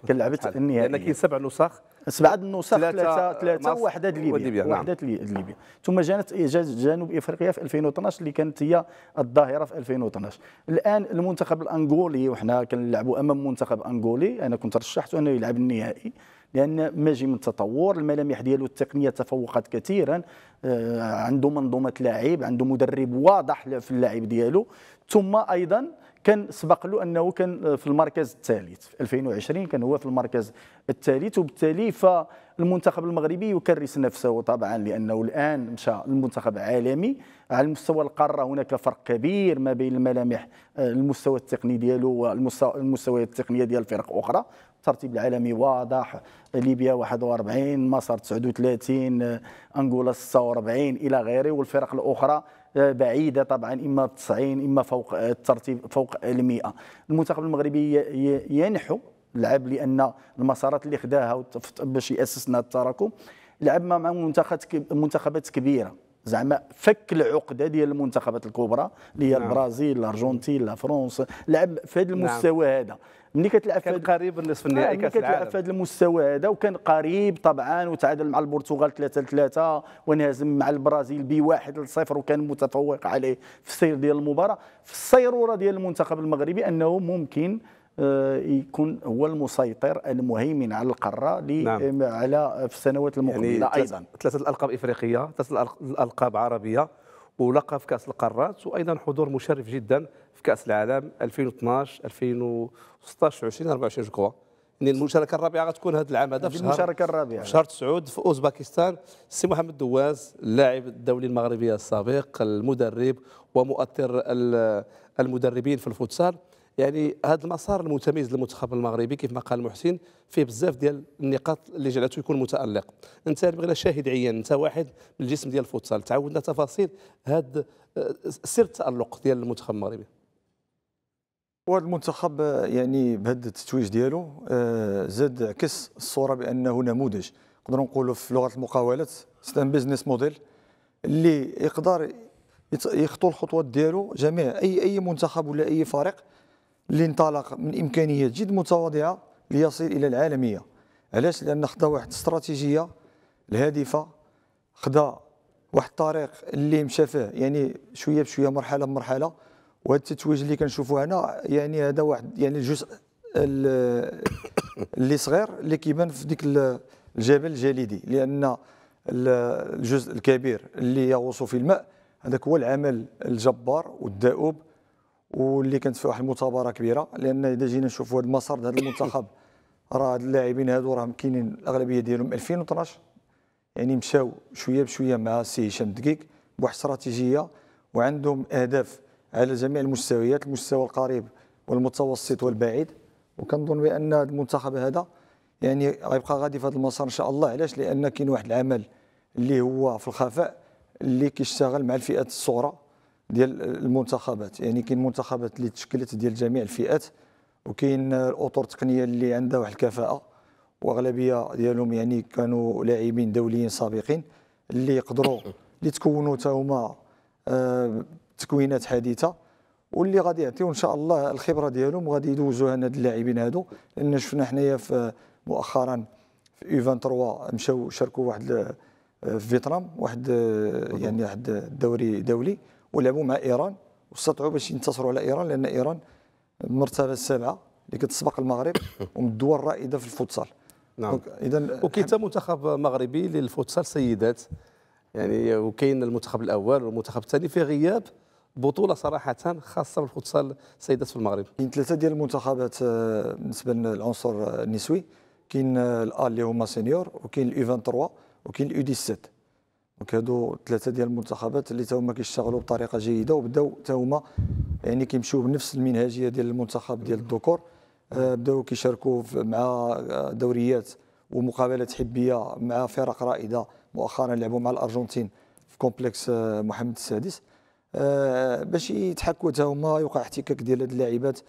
كان لعبت النهائيات لان كاين سبع نسخ سبعه النسخ ثلاثه ثلاثه وحده ليبيا نعم. وحده ليبيا ثم جانت إيه، جنوب افريقيا في 2012 اللي كانت هي الظاهره في 2012 الان المنتخب الانغولي وحنا كنلعبوا امام منتخب انغولي انا كنت رشحت انه يلعب النهائي لان ماجي من التطور الملامح ديالو التقنيه تفوقت كثيرا آه، عنده منظومه لاعب عنده مدرب واضح في اللاعب ديالو ثم ايضا كان سبق له انه كان في المركز الثالث في 2020 كان هو في المركز الثالث وبالتالي فالمنتخب المغربي يكرس نفسه طبعا لانه الان مشى المنتخب عالمي على مستوى القاره هناك فرق كبير ما بين الملامح المستوى التقني ديالو والمستويات التقنيه ديال الفرق اخرى الترتيب العالمي واضح ليبيا 41 مصر 39 انغولا 46 الى غيره والفرق الاخرى بعيده طبعا اما 90 اما فوق آه، الترتيب فوق ال 100 المنتخب المغربي ينحو لعب لان المسارات اللي خداها باش ياسسنا التراكم لعب مع منتخبات كبيره زعما فك العقده ديال المنتخبات الكبرى اللي هي نعم. البرازيل الارجنتين لا فرنسا لعب في هذا نعم. المستوى نعم. هذا ملي كتلعب كان قريب النصف النهائي آه، كاس العالم كتلعب في هذا المستوى هذا وكان قريب طبعا وتعادل مع البرتغال 3 3 وانهزم مع البرازيل بواحد 1 0 وكان متفوق عليه في السير ديال المباراه في الصيروره ديال المنتخب المغربي انه ممكن آه، يكون هو المسيطر المهيمن على القاره نعم. آه، على في السنوات المقبله يعني ايضا ثلاثه القاب افريقيه ثلاثه القاب عربيه ولقب في كاس القارات وايضا حضور مشرف جدا في كاس العالم 2012 2016 24 جوكوا يعني المشاركه الرابعه غتكون هذا العام هذا في شهر المشاركه الرابعه في شهر تسعود في اوزباكستان السي محمد دواز اللاعب الدولي المغربي السابق المدرب ومؤثر المدربين في الفوتسال يعني هذا المسار المتميز للمنتخب المغربي كيف ما قال محسن فيه بزاف ديال النقاط اللي جعلته يكون متالق انت بغينا شاهد عيان انت واحد من الجسم ديال الفوتسال تعودنا تفاصيل هذا آه، سر التالق ديال المنتخب المغربي وهذا المنتخب آه، يعني بهذا التتويج ديالو آه، زاد عكس الصوره بانه نموذج نقدروا نقولوا في لغه المقاولات ستان بيزنس موديل اللي يقدر يخطو الخطوات ديالو جميع اي اي منتخب ولا اي فريق اللي انطلق من امكانيات جد متواضعه ليصل الى العالميه علاش لان خدا واحد استراتيجيه الهادفه خدا واحد الطريق اللي مشى فيه يعني شويه بشويه مرحله بمرحله وهذا التتويج اللي كنشوفوه هنا يعني هذا واحد يعني الجزء اللي صغير اللي كيبان في ديك الجبل الجليدي لان الجزء الكبير اللي يغوص في الماء هذاك هو العمل الجبار والدؤوب واللي كانت في واحد المثابره كبيره لان اذا جينا نشوفوا هذا المسار هذا المنتخب راه هاد اللاعبين هادو راهم كاينين الاغلبيه ديالهم 2012 يعني مشاو شويه بشويه مع سي هشام دقيق بواحد الاستراتيجيه وعندهم اهداف على جميع المستويات المستوى القريب والمتوسط والبعيد وكنظن بان هذا المنتخب هذا يعني غيبقى غادي في هذا المسار ان شاء الله علاش لان كاين واحد العمل اللي هو في الخفاء اللي كيشتغل مع الفئات الصغرى ديال المنتخبات يعني كاين منتخبات اللي تشكلت ديال جميع الفئات وكاين الاطر التقنيه اللي عندها واحد الكفاءه واغلبيه ديالهم يعني كانوا لاعبين دوليين سابقين اللي يقدروا اللي تكونوا حتى هما آه، تكوينات حديثه واللي غادي يعطيو ان شاء الله الخبره ديالهم وغادي يدوزوها لهاد اللاعبين هادو لان شفنا حنايا في مؤخرا في ايفان 3 مشاو شاركوا واحد آه، في فيتنام واحد آه، يعني واحد الدوري دولي ولعبوا مع ايران واستطاعوا باش ينتصروا على ايران لان ايران المرتبه السابعه اللي كتسبق المغرب ومن الدول الرائده في الفوتسال نعم اذا آه، وكاين منتخب مغربي للفوتسال سيدات يعني وكاين المنتخب الاول والمنتخب الثاني في غياب بطوله صراحه خاصه بالفوتسال سيدات في المغرب كاين ثلاثه ديال المنتخبات آه، بالنسبه للعنصر النسوي كاين آه، الأ اللي هما سينيور وكاين الاي 23 وكاين الاي 17 دونك هادو ثلاثه ديال المنتخبات اللي تا هما كيشتغلوا بطريقه جيده وبداو تا هما يعني كيمشيو بنفس المنهجيه ديال المنتخب ديال الذكور آه، بداو كيشاركوا مع آه، دوريات ومقابلات حبيه مع فرق رائده مؤخرا لعبوا مع الارجنتين في كومبلكس آه، محمد السادس باش يتحكوا تا هما يوقع احتكاك ديال هاد اللاعبات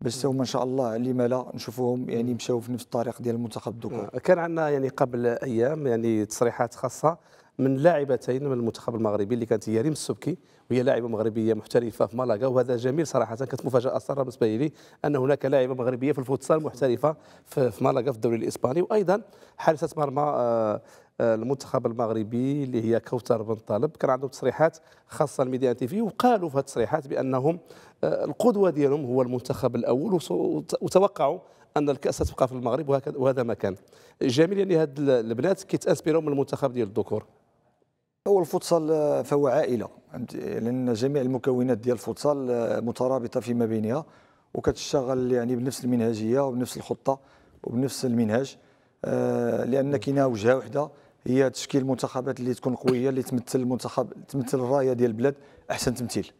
باش هما ان شاء الله لما لا نشوفوهم يعني مشاو في نفس الطريق ديال المنتخب الذكور كان عندنا يعني قبل ايام يعني تصريحات خاصه من لاعبتين من المنتخب المغربي اللي كانت هي ريم السبكي وهي لاعبه مغربيه محترفه في مالاغا وهذا جميل صراحه كانت مفاجاه ساره بالنسبه لي ان هناك لاعبه مغربيه في الفوتسال محترفه في مالاغا في الدوري الاسباني وايضا حارسه مرمى آه، آه، المنتخب المغربي اللي هي كوثر بن طالب كان عندهم تصريحات خاصه الميديا تي في وقالوا في التصريحات بانهم آه، القدوه ديالهم هو المنتخب الاول وتوقعوا ان الكاس تبقى في المغرب وهذا ما كان جميل يعني هاد البنات كيتانسبيروا من المنتخب ديال الذكور هو الفوتسال آه، فهو عائله لان جميع المكونات ديال الفوتسال آه، مترابطه فيما بينها وكتشتغل يعني بنفس المنهجيه وبنفس الخطه وبنفس المنهج آه، لان كاينه وجهه واحده هي تشكيل المنتخبات اللي تكون قويه اللي تمثل المنتخب تمثل الرايه ديال البلاد احسن تمثيل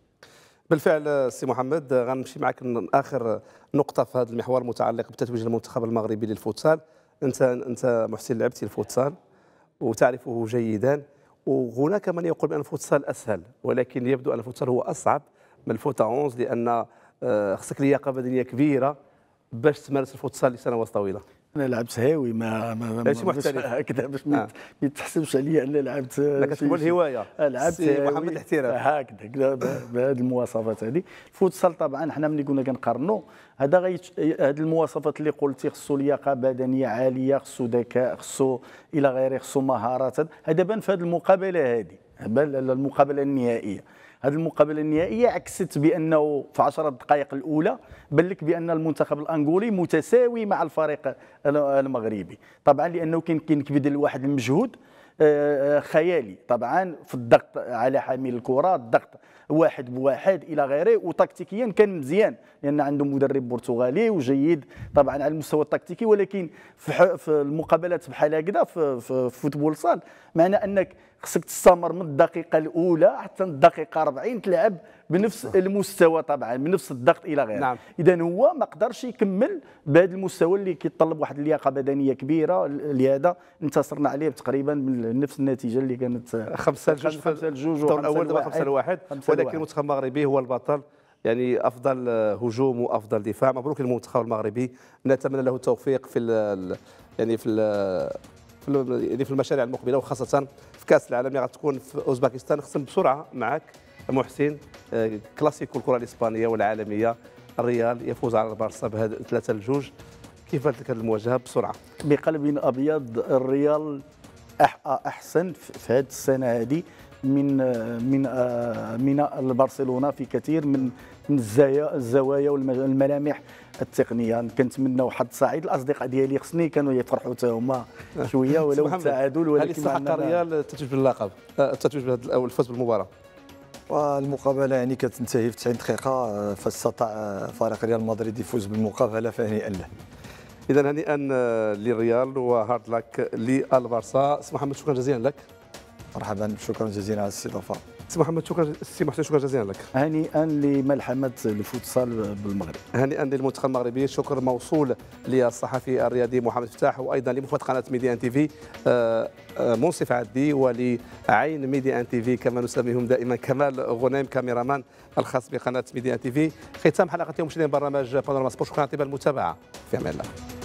بالفعل سي محمد غنمشي معك اخر نقطه في هذا المحور المتعلق بتتويج المنتخب المغربي للفوتسال انت انت محسن لعبتي الفوتسال وتعرفه جيدا وهناك من يقول بأن الفوتسال أسهل ولكن يبدو أن الفوتسال هو أصعب من الفوتا 11 لأن آه، خصك لياقة بدنية كبيرة باش تمارس الفوتسال لسنوات طويله انا لعبت هاوي ما ما ما هكذا باش آه. ما يتحسبش عليا انا لعبت كتقول تقول هوايه آه، لعبت محمد الاحتراف هكذا بهذه المواصفات هذه الفوتسال طبعا حنا ملي كنا كنقارنوا هذا غي هاد المواصفات اللي قلتي خصو لياقه بدنيه عاليه خصو ذكاء خصو الى غيره خصو مهارات هذا بان في هذه المقابله هذه بان المقابله النهائيه هذه المقابله النهائيه عكست بانه في 10 دقائق الاولى بان لك بان المنتخب الانغولي متساوي مع الفريق المغربي طبعا لانه كان كينكبد لواحد المجهود آه، آه، خيالي طبعا في الضغط على حامل الكره الضغط واحد بواحد الى غيره وتكتيكيا كان مزيان لان عنده مدرب برتغالي وجيد طبعا على المستوى التكتيكي ولكن في, المقابلات بحال هكذا في فوتبول صال معنى انك خصك تستمر من الدقيقه الاولى حتى الدقيقه 40 تلعب بنفس المستوى طبعا بنفس الضغط الى غيره نعم. اذا هو ما قدرش يكمل بهذا المستوى اللي كيطلب واحد اللياقه بدنيه كبيره لهذا انتصرنا عليه تقريبا من نفس النتيجه اللي كانت 5 2 5 2 الدور الاول دابا 5 1 ولكن المنتخب المغربي هو البطل يعني افضل هجوم وافضل دفاع مبروك للمنتخب المغربي نتمنى له التوفيق في يعني في في في المشاريع المقبله وخاصه في كاس العالم اللي غتكون في اوزباكستان خصنا بسرعه معك محسن آه، كلاسيكو الكره الاسبانيه والعالميه الريال يفوز على البارسا بهذا 3 لجوج كيف بانت لك هذه المواجهه بسرعه؟ بقلب ابيض الريال احسن في هذه السنه هذه من من آه، من برشلونه في كثير من الزوايا والملامح التقنيه كنتمنى واحد الصعيد الاصدقاء ديالي خصني كانوا يفرحوا حتى هما شويه ولو التعادل ولكن هل يستحق الريال التتويج باللقب آه، التتويج الفوز بالمباراه والمقابله يعني كتنتهي في 90 دقيقه آه، فاستطاع آه، فريق ريال مدريد يفوز بالمقابله فهنيئا له اذا هنيئا للريال وهارد لك للبارسا محمد شكرا جزيلا لك مرحبا شكرا جزيلا على الاستضافه سي محمد شكرا سي محسن شكرا جزيلا لك هنيئا لملحمه الفوتسال بالمغرب هنيئا للمنتخب المغربي شكر موصول للصحفي الرياضي محمد فتاح وايضا لمفوت قناه ميديا ان تي في آه، آه، منصف عدي ولعين ميديا ان تي في كما نسميهم دائما كمال غنيم كاميرامان الخاص بقناه ميديا ان تي في ختام حلقه اليوم مشاهدين برنامج بانوراما سبور شكرا على طيب المتابعه في امان الله